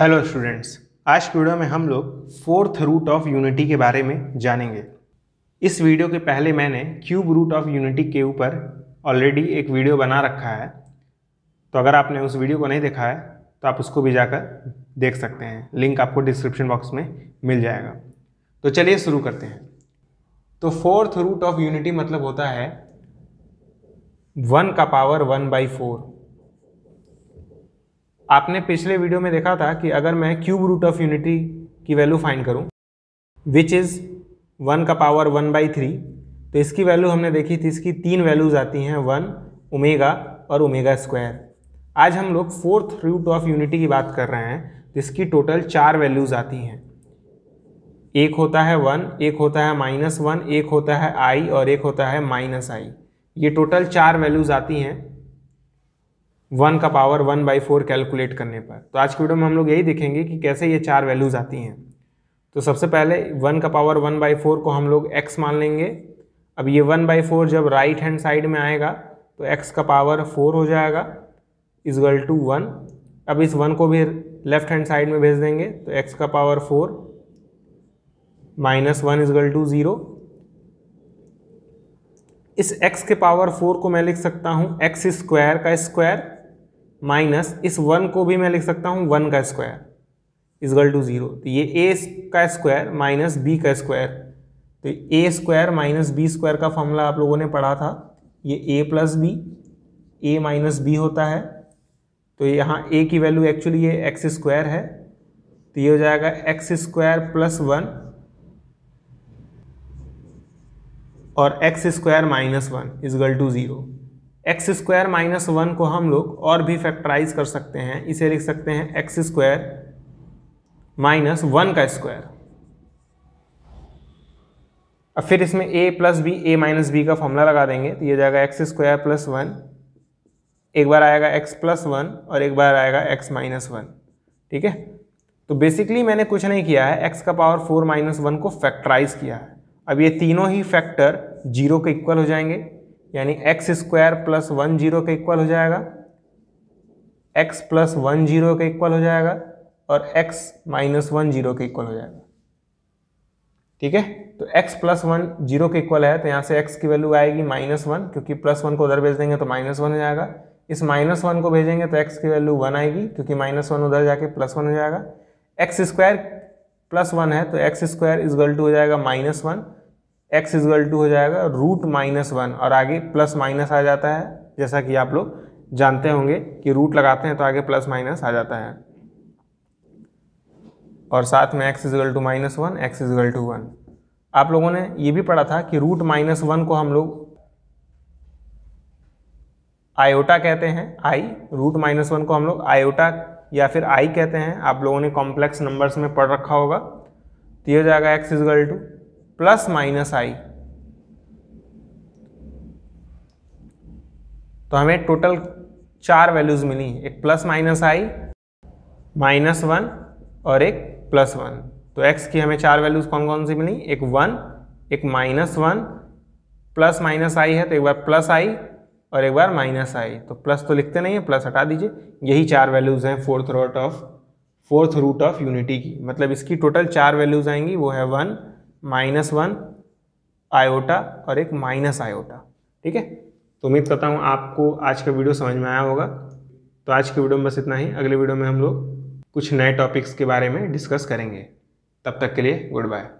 hello students आज की video में हम लोग फोर्थ रूट ऑफ यूनिटी के बारे में जानेंगे इस वीडियो के पहले मैंने क्यूब रूट ऑफ यूनिटी के ऊपर ऑलरेडी एक वीडियो बना रखा है तो अगर आपने उस वीडियो को नहीं देखा है तो आप उसको भी जाकर देख सकते हैं लिंक आपको डिस्क्रिप्शन बॉक्स में मिल जाएगा तो चलिए शुरू करते हैं तो फोर्थ रूट ऑफ यूनिटी मतलब होता है वन का पावर वन बाई फोर आपने पिछले वीडियो में देखा था कि अगर मैं क्यूब रूट ऑफ यूनिटी की वैल्यू फाइंड करूं विच इज़ वन का पावर वन बाई थ्री तो इसकी वैल्यू हमने देखी थी इसकी तीन वैल्यूज़ आती हैं वन ओमेगा और ओमेगा स्क्वायर आज हम लोग फोर्थ रूट ऑफ यूनिटी की बात कर रहे हैं तो इसकी टोटल चार वैल्यूज़ आती हैं एक होता है वन एक होता है माइनस वन एक होता है आई और एक होता है माइनस आई ये टोटल चार वैल्यूज़ आती हैं वन का power one by four calculate करने पर तो आज की वीडियो में हम लोग यही देखेंगे कि कैसे ये चार वैल्यूज़ आती हैं तो सबसे पहले वन का पावर वन बाई फोर को हम लोग एक्स मान लेंगे अब ये वन बाई फोर जब राइट हैंड साइड में आएगा तो एक्स का पावर फोर हो जाएगा इजगल टू वन अब इस वन को भी लेफ्ट हैंड साइड में भेज देंगे तो एक्स का power four minus one is equal to zero इस x के पावर फोर को मैं लिख सकता हूँ एक्स स्क्वायर का स्क्वायर माइनस इस वन को भी मैं लिख सकता हूँ वन का स्क्वायर इजगल टू ज़ीरो तो ये ए का स्क्वायर माइनस बी का स्क्वायर तो A square minus B square का फॉर्मूला आप लोगों ने पढ़ा था ये A plus B A minus B होता है तो यहाँ ए की वैल्यू एक्चुअली ये एक्स स्क्वायर है तो ये हो जाएगा एक्स स्क्वायर प्लस वन और x square minus one is equal to zero x square minus one को हम लोग और भी फैक्टराइज कर सकते हैं इसे लिख सकते हैं एक्स स्क्वायर माइनस वन का स्क्वायर अब फिर इसमें A plus B A minus B का फॉर्मूला लगा देंगे तो ये जाएगा एक्स स्क्वायर प्लस वन एक बार आएगा एक्स प्लस वन और एक बार आएगा एक्स माइनस वन ठीक है तो बेसिकली मैंने कुछ नहीं किया है एक्स का पावर फोर माइनस वन को फैक्टराइज किया है अब ये तीनों ही फैक्टर जीरो के इक्वल हो जाएंगे यानी x square plus one zero का इक्वल हो जाएगा एक्स प्लस वन जीरो का इक्वल हो जाएगा और एक्स माइनस वन जीरो का इक्वल हो जाएगा ठीक है तो x प्लस वन जीरो के इक्वल है तो यहाँ से x की वैल्यू आएगी माइनस वन क्योंकि प्लस वन को उधर भेज देंगे तो माइनस वन हो जाएगा इस माइनस वन को भेजेंगे तो x की वैल्यू वन आएगी क्योंकि माइनस वन उधर जाके प्लस वन हो जाएगा एक्स स्क्वायर प्लस वन है तो x square is equal to हो जाएगा minus one x is equal to हो जाएगा रूट माइनस वन और आगे प्लस माइनस आ जाता है जैसा कि आप लोग जानते होंगे कि रूट लगाते हैं तो आगे प्लस माइनस आ जाता है और साथ में x is equal to minus one x is equal to one आप लोगों ने ये भी पढ़ा था कि रूट माइनस वन को हम लोग आयोटा कहते हैं आई रूट माइनस वन को हम लोग आयोटा या फिर आई कहते हैं आप लोगों ने कॉम्प्लेक्स नंबर्स में पढ़ रखा होगा तो ये हो जाएगा x is equal to plus minus I तो हमें टोटल चार वैल्यूज मिली एक plus minus I minus one और एक प्लस वन तो एक्स की हमें चार वैल्यूज कौन कौन सी मिली एक वन एक minus one plus minus I है तो एक बार प्लस आई और एक बार माइनस आई तो प्लस तो लिखते नहीं है प्लस हटा दीजिए यही चार वैल्यूज हैं fourth root of fourth root of unity की मतलब इसकी टोटल चार वैल्यूज आएंगी वो है वन माइनस वन आयोटा और एक माइनस आयोटा ठीक है तो उम्मीद करता हूँ आपको आज का वीडियो समझ में आया होगा तो आज के वीडियो में बस इतना ही अगले वीडियो में हम लोग कुछ नए टॉपिक्स के बारे में डिस्कस करेंगे तब तक के लिए गुड बाय